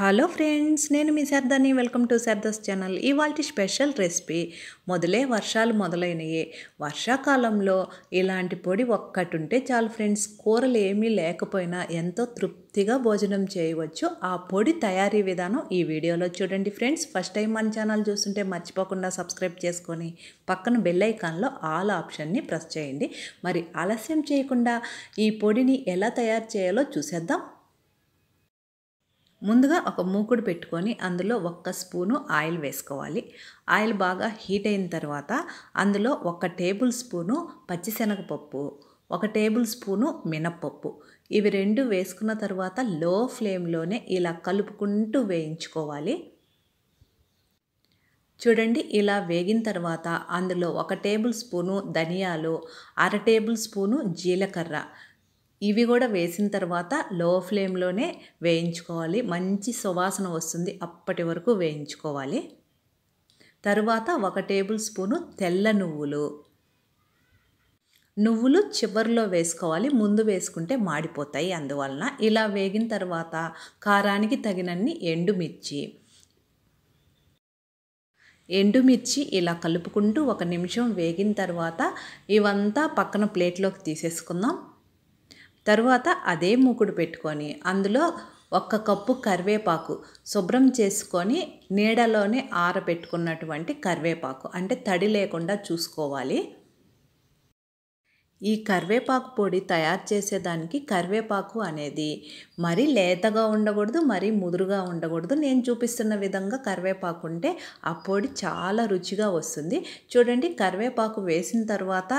hello friends నేను మీ శారదాని వెల్కమ్ టు శారదాస్ ఛానల్ ఇవాళ స్పెషల్ రెసిపీ మొదలే వర్షాలు మొదలైనవి వర్షాకాలంలో ఇలాంటి పొడి ఒక్కటి ఉంటే చాలు ఫ్రెండ్స్ కూరలు ఏమీ లేకపోయినా ఎంతో తృప్తిగా భోజనం చేయవచ్చు ఆ పొడి తయారీ విధానం ఈ వీడియోలో చూడండి ఫ్రెండ్స్ ఫస్ట్ టైం మన ఛానల్ చూస్తుంటే మర్చిపోకుండా సబ్స్క్రైబ్ చేసుకొని పక్కన బెల్ ఐకాన్లో ఆల్ ఆప్షన్ని ప్రెస్ చేయండి మరి ఆలస్యం చేయకుండా ఈ పొడిని ఎలా తయారు చేయాలో చూసేద్దాం ముందుగా ఒక మూకుడు పెట్టుకొని అందులో ఒక్క స్పూను ఆయిల్ వేసుకోవాలి ఆయిల్ బాగా హీట్ అయిన తర్వాత అందులో ఒక టేబుల్ స్పూను పచ్చిశనగపప్పు ఒక టేబుల్ స్పూను మినప్పప్పు ఇవి రెండు వేసుకున్న తర్వాత లో ఫ్లేమ్లోనే ఇలా కలుపుకుంటూ వేయించుకోవాలి చూడండి ఇలా వేగిన తర్వాత అందులో ఒక టేబుల్ స్పూను ధనియాలు అర టేబుల్ స్పూను జీలకర్ర ఇవి కూడా వేసిన తర్వాత లో ఫ్లేమ్లోనే వేయించుకోవాలి మంచి సువాసన వస్తుంది అప్పటి వరకు వేయించుకోవాలి తరువాత ఒక టేబుల్ స్పూను తెల్ల నువ్వులు నువ్వులు చివరిలో వేసుకోవాలి ముందు వేసుకుంటే మాడిపోతాయి అందువలన ఇలా వేగిన తర్వాత కారానికి తగినన్ని ఎండుమిర్చి ఎండుమిర్చి ఇలా కలుపుకుంటూ ఒక నిమిషం వేగిన తర్వాత ఇవంతా పక్కన ప్లేట్లోకి తీసేసుకుందాం తరువాత అదే మూకుడు పెట్టుకొని అందులో ఒక్క కప్పు కరివేపాకు శుభ్రం చేసుకొని నీడలోనే ఆరబెట్టుకున్నటువంటి కరివేపాకు అంటే తడి లేకుండా చూసుకోవాలి ఈ కరివేపాకు పొడి తయారు చేసేదానికి కరివేపాకు అనేది మరి లేతగా ఉండకూడదు మరి ముదురుగా ఉండకూడదు నేను చూపిస్తున్న విధంగా కరివేపాకు ఉంటే ఆ పొడి చాలా రుచిగా వస్తుంది చూడండి కరివేపాకు వేసిన తర్వాత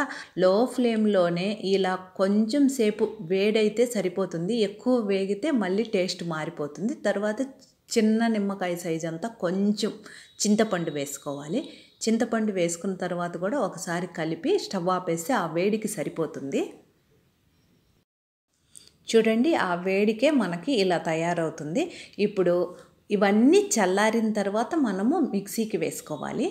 లో ఫ్లేమ్లోనే ఇలా కొంచెం సేపు వేడైతే సరిపోతుంది ఎక్కువ వేగితే మళ్ళీ టేస్ట్ మారిపోతుంది తర్వాత చిన్న నిమ్మకాయ సైజ్ అంతా కొంచెం చింతపండు వేసుకోవాలి చింతపండు వేసుకున్న తర్వాత కూడా ఒకసారి కలిపి స్టవ్ ఆపేస్తే ఆ వేడికి సరిపోతుంది చూడండి ఆ వేడికే మనకి ఇలా తయారవుతుంది ఇప్పుడు ఇవన్నీ చల్లారిన తర్వాత మనము మిక్సీకి వేసుకోవాలి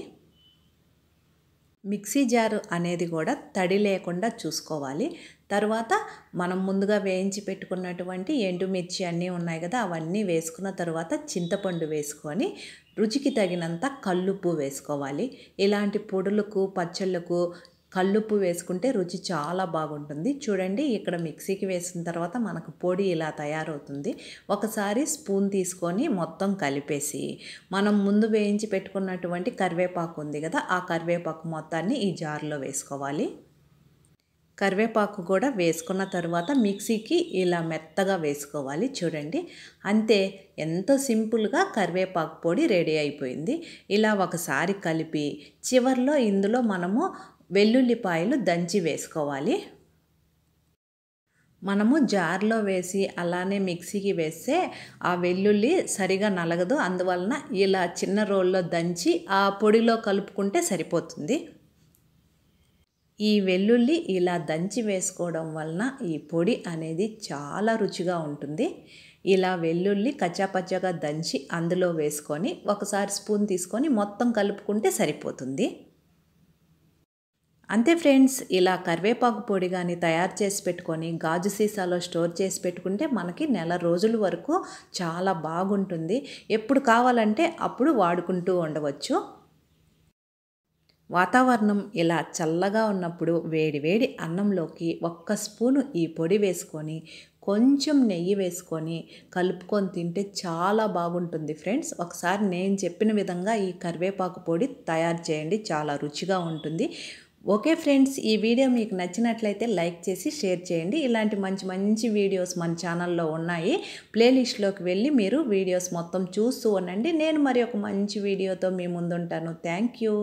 మిక్సీ జారు అనేది కూడా తడి లేకుండా చూసుకోవాలి తర్వాత మనం ముందుగా వేయించి పెట్టుకున్నటువంటి ఎండుమిర్చి అన్నీ ఉన్నాయి కదా అవన్నీ వేసుకున్న తర్వాత చింతపండు వేసుకొని రుచికి తగినంత కల్లుప్పు వేసుకోవాలి ఇలాంటి పొడులకు పచ్చళ్ళకు కల్లుప్పు వేసుకుంటే రుచి చాలా బాగుంటుంది చూడండి ఇక్కడ మిక్సీకి వేసిన తర్వాత మనకు పొడి ఇలా తయారవుతుంది ఒకసారి స్పూన్ తీసుకొని మొత్తం కలిపేసి మనం ముందు వేయించి పెట్టుకున్నటువంటి కరివేపాకు ఉంది కదా ఆ కరివేపాకు మొత్తాన్ని ఈ జార్లో వేసుకోవాలి కరివేపాకు కూడా వేసుకున్న తర్వాత మిక్సీకి ఇలా మెత్తగా వేసుకోవాలి చూడండి అంతే ఎంతో సింపుల్గా కరివేపాకు పొడి రెడీ అయిపోయింది ఇలా ఒకసారి కలిపి చివరిలో ఇందులో మనము వెల్లుల్లిపాయలు దంచి వేసుకోవాలి మనము జార్లో వేసి అలానే మిక్సీకి వేస్తే ఆ వెల్లుల్లి సరిగా నలగదు అందువలన ఇలా చిన్న రోల్లో దంచి ఆ పొడిలో కలుపుకుంటే సరిపోతుంది ఈ వెల్లుల్లి ఇలా దంచి వేసుకోవడం వలన ఈ పొడి అనేది చాలా రుచిగా ఉంటుంది ఇలా వెల్లుల్లి కచ్చాపచ్చగా దంచి అందులో వేసుకొని ఒకసారి స్పూన్ తీసుకొని మొత్తం కలుపుకుంటే సరిపోతుంది అంతే ఫ్రెండ్స్ ఇలా కరివేపాకు పొడి కానీ తయారు చేసి పెట్టుకొని గాజు సీసాలో స్టోర్ చేసి పెట్టుకుంటే మనకి నెల రోజుల వరకు చాలా బాగుంటుంది ఎప్పుడు కావాలంటే అప్పుడు వాడుకుంటూ ఉండవచ్చు వాతావరణం ఇలా చల్లగా ఉన్నప్పుడు వేడి వేడి అన్నంలోకి ఒక్క స్పూను ఈ పొడి వేసుకొని కొంచెం నెయ్యి వేసుకొని కలుపుకొని తింటే చాలా బాగుంటుంది ఫ్రెండ్స్ ఒకసారి నేను చెప్పిన విధంగా ఈ కరివేపాకు పొడి తయారు చేయండి చాలా రుచిగా ఉంటుంది ఓకే ఫ్రెండ్స్ ఈ వీడియో మీకు నచ్చినట్లయితే లైక్ చేసి షేర్ చేయండి ఇలాంటి మంచి మంచి వీడియోస్ మన ఛానల్లో ఉన్నాయి ప్లేలిస్ట్లోకి వెళ్ళి మీరు వీడియోస్ మొత్తం చూస్తూ ఉండండి నేను మరి ఒక మంచి వీడియోతో మీ ముందుంటాను థ్యాంక్ యూ